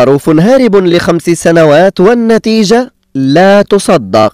خروف هارب لخمس سنوات والنتيجة لا تصدق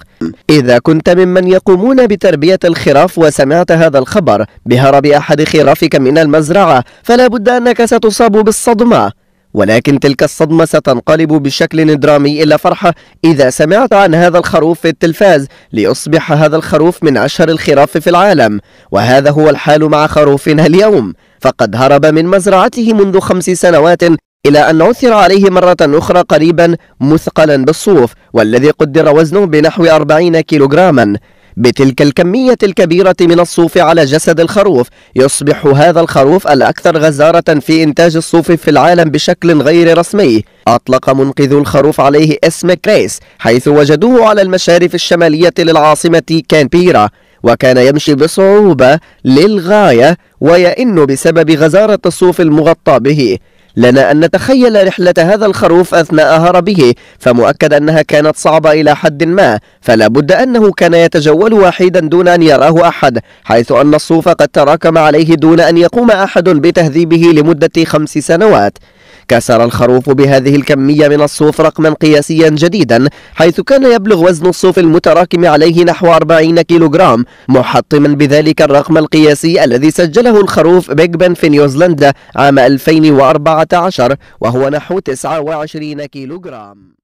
إذا كنت ممن يقومون بتربية الخراف وسمعت هذا الخبر بهرب أحد خرافك من المزرعة فلا بد أنك ستصاب بالصدمة ولكن تلك الصدمة ستنقلب بشكل درامي إلى فرحة إذا سمعت عن هذا الخروف في التلفاز ليصبح هذا الخروف من أشهر الخراف في العالم وهذا هو الحال مع خروفنا اليوم فقد هرب من مزرعته منذ خمس سنوات إلى أن عثر عليه مرة أخرى قريبا مثقلا بالصوف والذي قدر وزنه بنحو 40 كيلوغراما بتلك الكمية الكبيرة من الصوف على جسد الخروف يصبح هذا الخروف الأكثر غزارة في إنتاج الصوف في العالم بشكل غير رسمي أطلق منقذ الخروف عليه اسم كريس حيث وجدوه على المشارف الشمالية للعاصمة كانبيرا وكان يمشي بصعوبة للغاية ويئن بسبب غزارة الصوف المغطى به لنا أن نتخيل رحلة هذا الخروف أثناء هربه فمؤكد أنها كانت صعبة إلى حد ما فلا بد أنه كان يتجول وحيدا دون أن يراه أحد حيث أن الصوف قد تراكم عليه دون أن يقوم أحد بتهذيبه لمدة خمس سنوات كسر الخروف بهذه الكمية من الصوف رقما قياسيا جديدا حيث كان يبلغ وزن الصوف المتراكم عليه نحو 40 كيلوغرام محطما بذلك الرقم القياسي الذي سجله الخروف بيج بن في نيوزيلندا عام 2014 وهو نحو 29 كيلوغرام